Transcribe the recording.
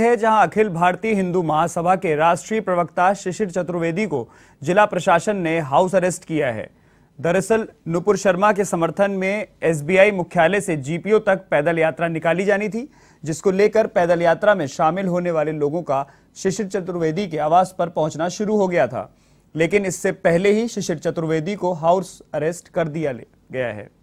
है जहां अखिल भारतीय हिंदू महासभा के राष्ट्रीय प्रवक्ता शिशिर चतुर्वेदी को जिला प्रशासन ने हाउस अरेस्ट किया है दरअसल नुपुर शर्मा के समर्थन में एसबीआई मुख्यालय से जीपीओ तक पैदल यात्रा निकाली जानी थी जिसको लेकर पैदल यात्रा में शामिल होने वाले लोगों का शिशिर चतुर्वेदी के आवास पर पहुंचना शुरू हो गया था लेकिन इससे पहले ही शिशिर चतुर्वेदी को हाउस अरेस्ट कर दिया गया है